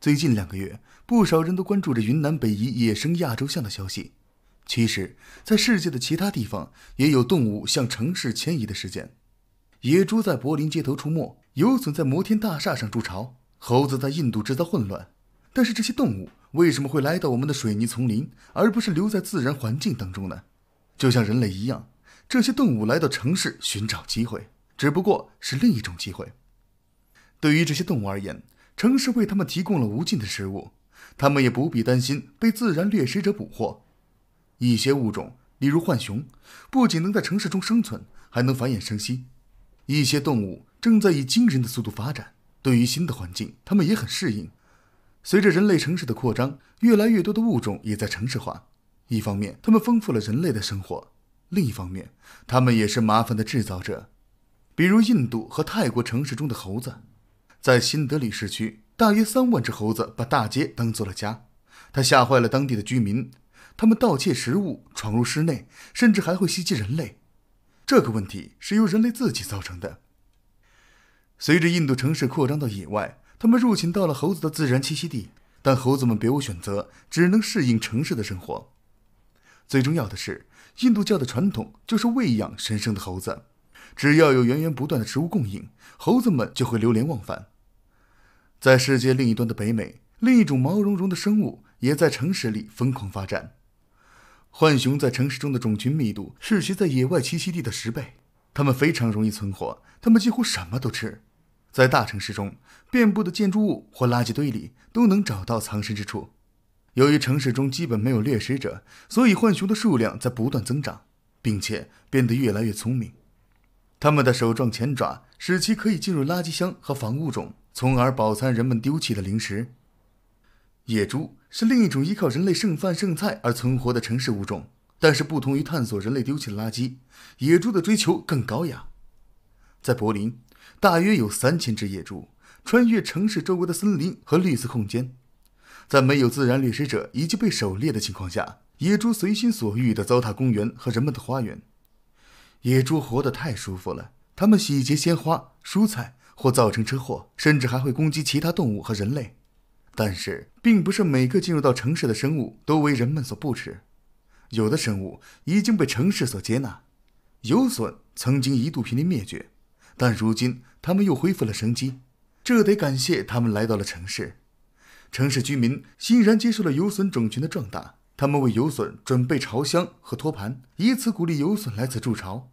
最近两个月，不少人都关注着云南北移野生亚洲象的消息。其实，在世界的其他地方，也有动物向城市迁移的事件。野猪在柏林街头出没，有隼在摩天大厦上筑巢，猴子在印度制造混乱。但是，这些动物为什么会来到我们的水泥丛林，而不是留在自然环境当中呢？就像人类一样，这些动物来到城市寻找机会，只不过是另一种机会。对于这些动物而言，城市为它们提供了无尽的食物，它们也不必担心被自然掠食者捕获。一些物种，例如浣熊，不仅能在城市中生存，还能繁衍生息。一些动物正在以惊人的速度发展，对于新的环境，它们也很适应。随着人类城市的扩张，越来越多的物种也在城市化。一方面，它们丰富了人类的生活；另一方面，它们也是麻烦的制造者。比如，印度和泰国城市中的猴子。在新德里市区，大约三万只猴子把大街当做了家，它吓坏了当地的居民。他们盗窃食物，闯入室内，甚至还会袭击人类。这个问题是由人类自己造成的。随着印度城市扩张到野外，他们入侵到了猴子的自然栖息地，但猴子们别无选择，只能适应城市的生活。最重要的是，印度教的传统就是喂养神圣的猴子。只要有源源不断的植物供应，猴子们就会流连忘返。在世界另一端的北美，另一种毛茸茸的生物也在城市里疯狂发展。浣熊在城市中的种群密度是其在野外栖息地的十倍。它们非常容易存活，它们几乎什么都吃。在大城市中，遍布的建筑物或垃圾堆里都能找到藏身之处。由于城市中基本没有掠食者，所以浣熊的数量在不断增长，并且变得越来越聪明。它们的手状前爪使其可以进入垃圾箱和房屋中，从而饱餐人们丢弃的零食。野猪是另一种依靠人类剩饭剩菜而存活的城市物种，但是不同于探索人类丢弃的垃圾，野猪的追求更高雅。在柏林，大约有三千只野猪穿越城市周围的森林和绿色空间，在没有自然掠食者以及被狩猎的情况下，野猪随心所欲的糟蹋公园和人们的花园。野猪活得太舒服了，它们洗劫鲜花、蔬菜，或造成车祸，甚至还会攻击其他动物和人类。但是，并不是每个进入到城市的生物都为人们所不齿。有的生物已经被城市所接纳。游隼曾经一度濒临灭绝，但如今它们又恢复了生机，这得感谢它们来到了城市。城市居民欣然接受了游隼种群的壮大。他们为游隼准备巢箱和托盘，以此鼓励游隼来此筑巢。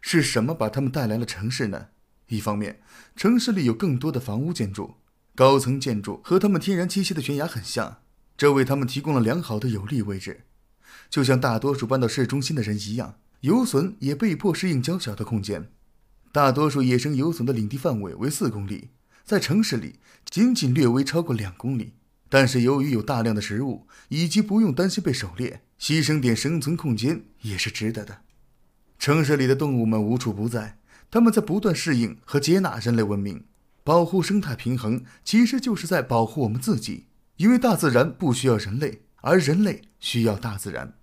是什么把他们带来了城市呢？一方面，城市里有更多的房屋建筑，高层建筑和他们天然栖息的悬崖很像，这为他们提供了良好的有利位置。就像大多数搬到市中心的人一样，游隼也被迫适应较小的空间。大多数野生游隼的领地范围为四公里，在城市里仅仅略微超过两公里。但是由于有大量的食物，以及不用担心被狩猎，牺牲点生存空间也是值得的。城市里的动物们无处不在，它们在不断适应和接纳人类文明。保护生态平衡，其实就是在保护我们自己，因为大自然不需要人类，而人类需要大自然。